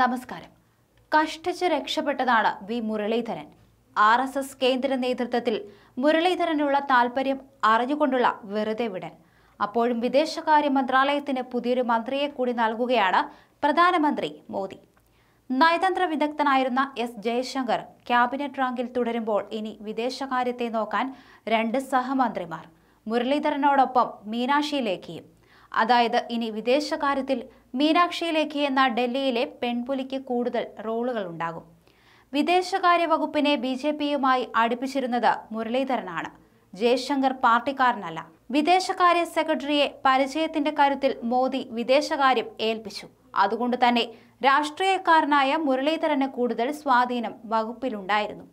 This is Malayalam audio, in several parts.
നമസ്കാരം കഷ്ടിച്ച് രക്ഷപ്പെട്ടതാണ് V Muraleedharan R S S കേന്ദ്ര നേതൃത്വത്തിൽ മുരളീധരനുള്ള താല്പര്യം അറിഞ്ഞുകൊണ്ടുള്ള വെറുതെ വിടൻ അപ്പോഴും വിദേശകാര്യ മന്ത്രാലയത്തിന് പുതിയൊരു മന്ത്രിയെ കൂടി നൽകുകയാണ് പ്രധാനമന്ത്രി മോദി നയതന്ത്ര വിദഗ്ധനായിരുന്ന എസ് ജയശങ്കർ ക്യാബിനറ്റ് റാങ്കിൽ തുടരുമ്പോൾ ഇനി വിദേശകാര്യത്തെ നോക്കാൻ രണ്ട് സഹമന്ത്രിമാർ മുരളീധരനോടൊപ്പം മീനാക്ഷിയിലേക്കും അതായത് ഇനി വിദേശകാര്യത്തിൽ മീനാക്ഷി ലേഖി എന്ന ഡൽഹിയിലെ പെൺപുലിക്ക് കൂടുതൽ റോളുകൾ ഉണ്ടാകും വിദേശകാര്യ വകുപ്പിനെ ബി ജെ പിയുമായി അടുപ്പിച്ചിരുന്നത് മുരളീധരനാണ് ജയശങ്കർ പാർട്ടിക്കാരനല്ല വിദേശകാര്യ സെക്രട്ടറിയെ പരിചയത്തിന്റെ കാര്യത്തിൽ മോദി വിദേശകാര്യം ഏൽപ്പിച്ചു അതുകൊണ്ട് തന്നെ രാഷ്ട്രീയക്കാരനായ മുരളീധരന് കൂടുതൽ സ്വാധീനം വകുപ്പിലുണ്ടായിരുന്നു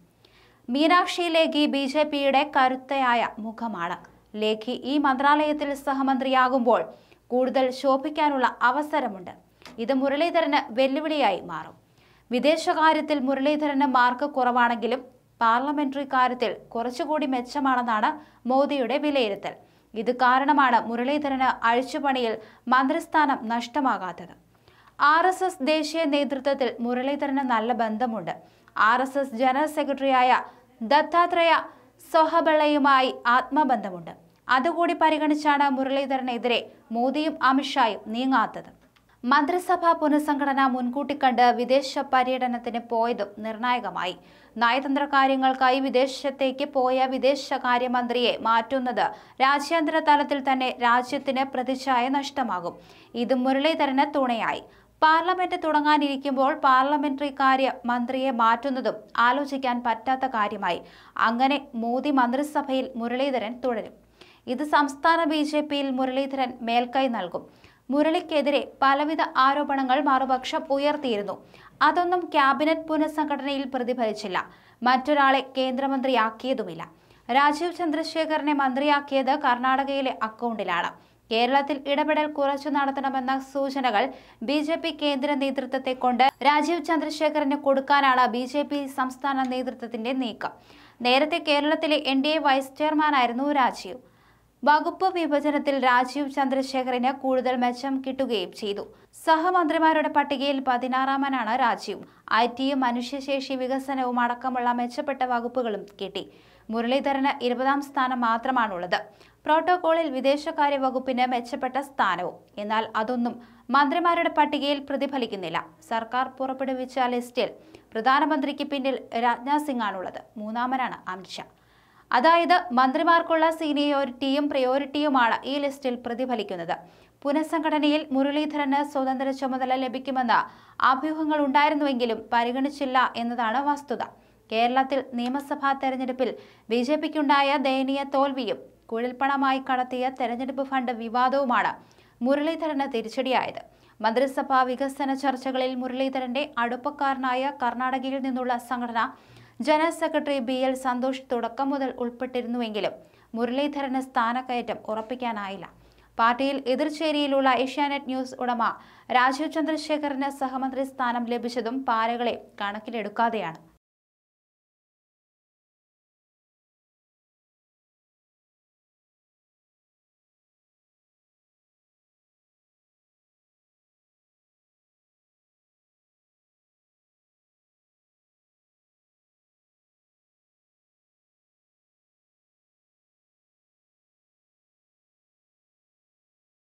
മീനാക്ഷി ലേഖി ബി ജെ പിയുടെ കരുത്തയായ മുഖമാണ് ലേഖി ഈ മന്ത്രാലയത്തിൽ സഹമന്ത്രിയാകുമ്പോൾ കൂടുതൽ ശോഭിക്കാനുള്ള അവസരമുണ്ട് ഇത് മുരളീധരന് വെല്ലുവിളിയായി മാറും വിദേശകാര്യത്തിൽ മുരളീധരന് മാർക്ക് കുറവാണെങ്കിലും പാർലമെന്ററി കാര്യത്തിൽ കുറച്ചുകൂടി മെച്ചമാണെന്നാണ് മോദിയുടെ വിലയിരുത്തൽ ഇത് കാരണമാണ് മുരളീധരന് അഴിച്ചുപണിയിൽ മന്ത്രിസ്ഥാനം നഷ്ടമാകാത്തത് ആർ എസ് എസ് ദേശീയ നേതൃത്വത്തിൽ മുരളീധരന് നല്ല ബന്ധമുണ്ട് ആർ എസ് എസ് ജനറൽ സെക്രട്ടറിയായ ദത്താത്രേയ സൊഹബളയുമായി ആത്മബന്ധമുണ്ട് അതുകൂടി പരിഗണിച്ചാണ് മുരളീധരനെതിരെ മോദിയും അമിത്ഷായും നീങ്ങാത്തത് മന്ത്രിസഭാ പുനഃസംഘടന മുൻകൂട്ടി കണ്ട് വിദേശ പര്യടനത്തിന് പോയതും നിർണായകമായി നയതന്ത്ര കാര്യങ്ങൾക്കായി വിദേശത്തേക്ക് പോയ വിദേശകാര്യമന്ത്രിയെ മാറ്റുന്നത് രാജ്യാന്തര തലത്തിൽ തന്നെ രാജ്യത്തിന് പ്രതിച്ഛായ നഷ്ടമാകും ഇത് മുരളീധരന് തുണയായി പാർലമെന്റ് തുടങ്ങാനിരിക്കുമ്പോൾ പാർലമെന്ററി കാര്യ മന്ത്രിയെ മാറ്റുന്നതും ആലോചിക്കാൻ പറ്റാത്ത കാര്യമായി അങ്ങനെ മോദി മന്ത്രിസഭയിൽ മുരളീധരൻ തുടരും ഇത് സംസ്ഥാന ബി ജെ പിയിൽ മുരളീധരൻ മേൽക്കൈ നൽകും മുരളിക്കെതിരെ പലവിധ ആരോപണങ്ങൾ മറുപക്ഷം ഉയർത്തിയിരുന്നു അതൊന്നും ക്യാബിനറ്റ് പുനഃസംഘടനയിൽ പ്രതിഫലിച്ചില്ല മറ്റൊരാളെ കേന്ദ്രമന്ത്രിയാക്കിയതുമില്ല രാജീവ് ചന്ദ്രശേഖരനെ മന്ത്രിയാക്കിയത് കർണാടകയിലെ അക്കൗണ്ടിലാണ് കേരളത്തിൽ ഇടപെടൽ കുറച്ചു നടത്തണമെന്ന സൂചനകൾ ബി ജെ പി കേന്ദ്ര നേതൃത്വത്തെ കൊണ്ട് രാജീവ് ചന്ദ്രശേഖരന് കൊടുക്കാനാണ് ബി ജെ പി സംസ്ഥാന നേതൃത്വത്തിന്റെ നീക്കം നേരത്തെ കേരളത്തിലെ എൻ ഡി എ വൈസ് ചെയർമാനായിരുന്നു രാജീവ് വകുപ്പ് വിഭജനത്തിൽ രാജീവ് ചന്ദ്രശേഖറിന് കൂടുതൽ മെച്ചം കിട്ടുകയും ചെയ്തു സഹമന്ത്രിമാരുടെ പട്ടികയിൽ പതിനാറാമനാണ് രാജീവ് ഐ ടിയും മനുഷ്യശേഷി വികസനവും അടക്കമുള്ള മെച്ചപ്പെട്ട വകുപ്പുകളും കിട്ടി മുരളീധരന് ഇരുപതാം സ്ഥാനം മാത്രമാണുള്ളത് പ്രോട്ടോകോളിൽ വിദേശകാര്യ വകുപ്പിന് മെച്ചപ്പെട്ട സ്ഥാനവും എന്നാൽ അതൊന്നും മന്ത്രിമാരുടെ പട്ടികയിൽ പ്രതിഫലിക്കുന്നില്ല സർക്കാർ പുറപ്പെടുവിച്ച ലിസ്റ്റിൽ പ്രധാനമന്ത്രിക്ക് പിന്നിൽ രാജ്നാഥ് സിംഗ് ആണുള്ളത് മൂന്നാമനാണ് അമിത്ഷാ അതായത് മന്ത്രിമാർക്കുള്ള സീനിയോറിറ്റിയും പ്രയോറിറ്റിയുമാണ് ഈ ലിസ്റ്റിൽ പ്രതിഫലിക്കുന്നത് പുനഃസംഘടനയിൽ മുരളീധരന് സ്വതന്ത്ര ചുമതല ലഭിക്കുമെന്ന അഭ്യൂഹങ്ങൾ ഉണ്ടായിരുന്നുവെങ്കിലും പരിഗണിച്ചില്ല എന്നതാണ് വസ്തുത കേരളത്തിൽ നിയമസഭാ തെരഞ്ഞെടുപ്പിൽ ബി ജെ പിക്കുണ്ടായ ദയനീയ തോൽവിയും കുഴൽപ്പണമായി കടത്തിയ തെരഞ്ഞെടുപ്പ് ഫണ്ട് വിവാദവുമാണ് മുരളീധരന് തിരിച്ചടിയായത് മന്ത്രിസഭാ വികസന ചർച്ചകളിൽ മുരളീധരന്റെ അടുപ്പക്കാരനായ കർണാടകയിൽ നിന്നുള്ള സംഘടന general secretary B L Santhosh തുടക്കം മുതൽ ഉൾപ്പെട്ടിരുന്നുവെങ്കിലും മുരളീധരന് സ്ഥാനക്കയറ്റം ഉറപ്പിക്കാനായില്ല പാർട്ടിയിൽ എതിർചേരിയിലുള്ള ഏഷ്യാനെറ്റ് ന്യൂസ് ഉടമ രാജീവ് ചന്ദ്രശേഖറിന് സഹമന്ത്രി സ്ഥാനം ലഭിച്ചതും പാരകളെ കണക്കിലെടുക്കാതെയാണ്